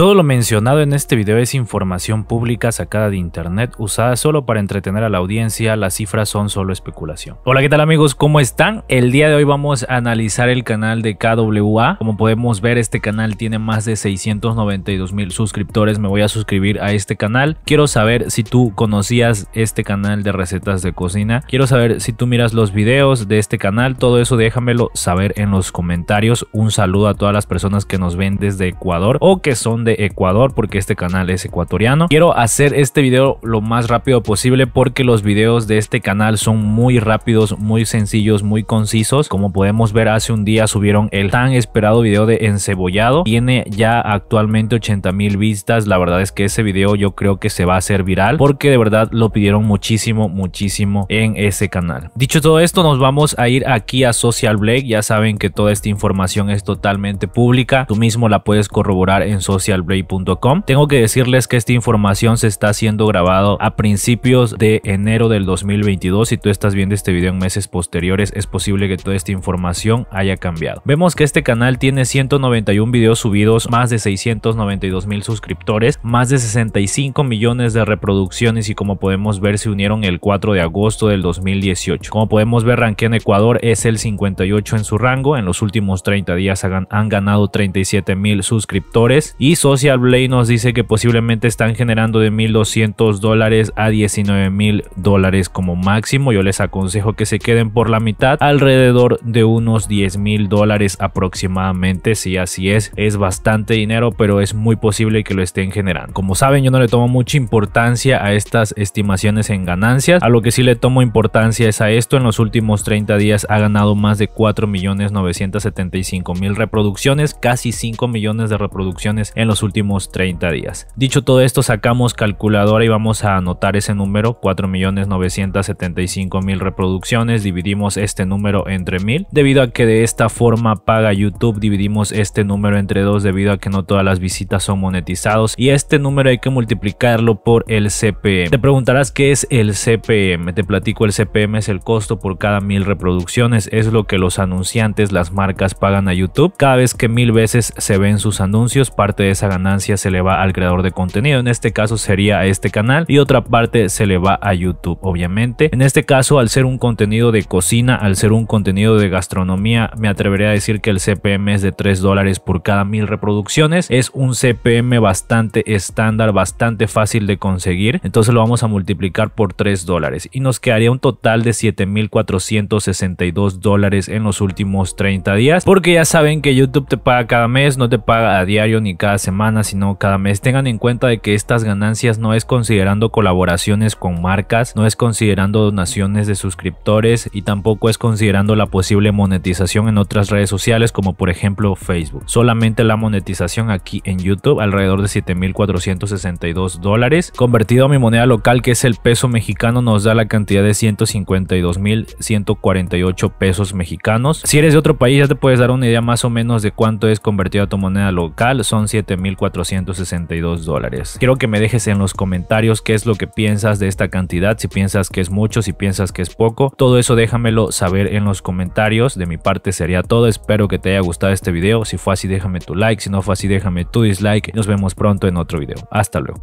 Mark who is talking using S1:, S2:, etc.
S1: Todo lo mencionado en este video es información pública sacada de internet usada solo para entretener a la audiencia, las cifras son solo especulación. Hola, ¿qué tal amigos? ¿Cómo están? El día de hoy vamos a analizar el canal de KWA. Como podemos ver, este canal tiene más de 692 mil suscriptores. Me voy a suscribir a este canal. Quiero saber si tú conocías este canal de recetas de cocina. Quiero saber si tú miras los videos de este canal. Todo eso déjamelo saber en los comentarios. Un saludo a todas las personas que nos ven desde Ecuador o que son de Ecuador porque este canal es ecuatoriano. Quiero hacer este video lo más rápido posible porque los videos de este canal son muy rápidos, muy sencillos, muy concisos. Como podemos ver hace un día subieron el tan esperado video de encebollado. Tiene ya actualmente 80 mil vistas. La verdad es que ese video yo creo que se va a hacer viral porque de verdad lo pidieron muchísimo, muchísimo en ese canal. Dicho todo esto, nos vamos a ir aquí a Social Blake. Ya saben que toda esta información es totalmente pública. Tú mismo la puedes corroborar en Social Play.com. Tengo que decirles que esta información se está siendo grabado a principios de enero del 2022. Si tú estás viendo este video en meses posteriores, es posible que toda esta información haya cambiado. Vemos que este canal tiene 191 videos subidos, más de 692 mil suscriptores, más de 65 millones de reproducciones y como podemos ver se unieron el 4 de agosto del 2018. Como podemos ver, ranking en Ecuador es el 58 en su rango. En los últimos 30 días han, han ganado 37 mil suscriptores y Social Blade nos dice que posiblemente están generando de 1.200 dólares a 19.000 dólares como máximo. Yo les aconsejo que se queden por la mitad, alrededor de unos 10.000 dólares aproximadamente. Si así es, es bastante dinero, pero es muy posible que lo estén generando. Como saben, yo no le tomo mucha importancia a estas estimaciones en ganancias. A lo que sí le tomo importancia es a esto. En los últimos 30 días ha ganado más de 4.975.000 reproducciones, casi 5 millones de reproducciones en los últimos 30 días. Dicho todo esto, sacamos calculadora y vamos a anotar ese número, 4.975.000 reproducciones, dividimos este número entre 1.000, debido a que de esta forma paga YouTube, dividimos este número entre 2 debido a que no todas las visitas son monetizados y este número hay que multiplicarlo por el CPM. Te preguntarás qué es el CPM, te platico el CPM es el costo por cada 1.000 reproducciones, es lo que los anunciantes, las marcas pagan a YouTube cada vez que mil veces se ven sus anuncios, parte de ganancia se le va al creador de contenido, en este caso sería a este canal y otra parte se le va a YouTube obviamente. En este caso al ser un contenido de cocina, al ser un contenido de gastronomía, me atrevería a decir que el CPM es de 3 dólares por cada mil reproducciones, es un CPM bastante estándar, bastante fácil de conseguir, entonces lo vamos a multiplicar por 3 dólares y nos quedaría un total de 7.462 dólares en los últimos 30 días porque ya saben que YouTube te paga cada mes, no te paga a diario ni cada sino cada mes. Tengan en cuenta de que estas ganancias no es considerando colaboraciones con marcas, no es considerando donaciones de suscriptores y tampoco es considerando la posible monetización en otras redes sociales como por ejemplo Facebook. Solamente la monetización aquí en YouTube alrededor de 7.462 dólares. Convertido a mi moneda local que es el peso mexicano nos da la cantidad de 152.148 pesos mexicanos. Si eres de otro país ya te puedes dar una idea más o menos de cuánto es convertido a tu moneda local. Son 7 dos dólares. Quiero que me dejes en los comentarios qué es lo que piensas de esta cantidad, si piensas que es mucho, si piensas que es poco. Todo eso déjamelo saber en los comentarios. De mi parte sería todo. Espero que te haya gustado este video. Si fue así, déjame tu like. Si no fue así, déjame tu dislike. Nos vemos pronto en otro video. Hasta luego.